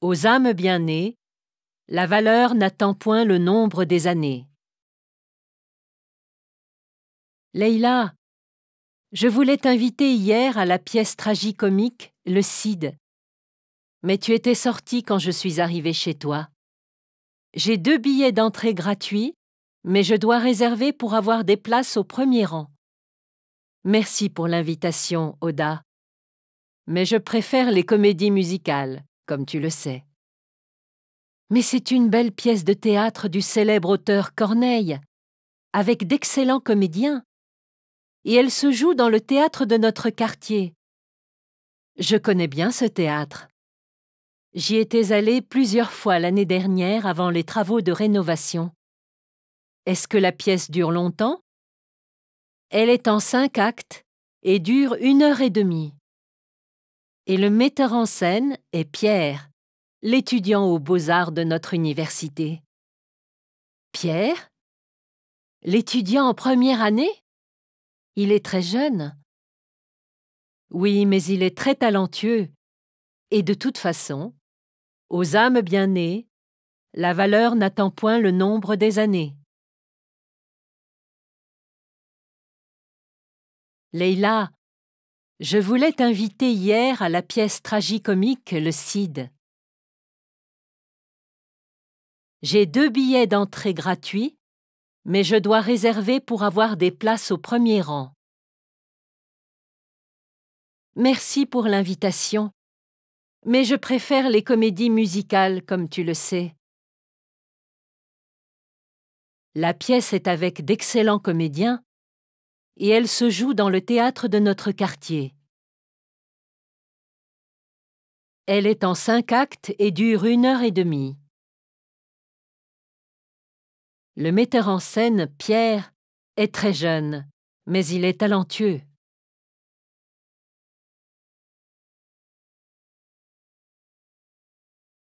Aux âmes bien nées, la valeur n'attend point le nombre des années. Leïla, je voulais t'inviter hier à la pièce tragicomique Le Cid, mais tu étais sortie quand je suis arrivée chez toi. J'ai deux billets d'entrée gratuits, mais je dois réserver pour avoir des places au premier rang. Merci pour l'invitation, Oda. Mais je préfère les comédies musicales comme tu le sais. Mais c'est une belle pièce de théâtre du célèbre auteur Corneille, avec d'excellents comédiens, et elle se joue dans le théâtre de notre quartier. Je connais bien ce théâtre. J'y étais allée plusieurs fois l'année dernière avant les travaux de rénovation. Est-ce que la pièce dure longtemps Elle est en cinq actes et dure une heure et demie et le metteur en scène est Pierre, l'étudiant aux beaux-arts de notre université. Pierre L'étudiant en première année Il est très jeune. Oui, mais il est très talentueux. Et de toute façon, aux âmes bien nées, la valeur n'attend point le nombre des années. Leila. Je voulais t'inviter hier à la pièce tragicomique Le Cid. J'ai deux billets d'entrée gratuits, mais je dois réserver pour avoir des places au premier rang. Merci pour l'invitation, mais je préfère les comédies musicales, comme tu le sais. La pièce est avec d'excellents comédiens, et elle se joue dans le théâtre de notre quartier. Elle est en cinq actes et dure une heure et demie. Le metteur en scène, Pierre, est très jeune, mais il est talentueux.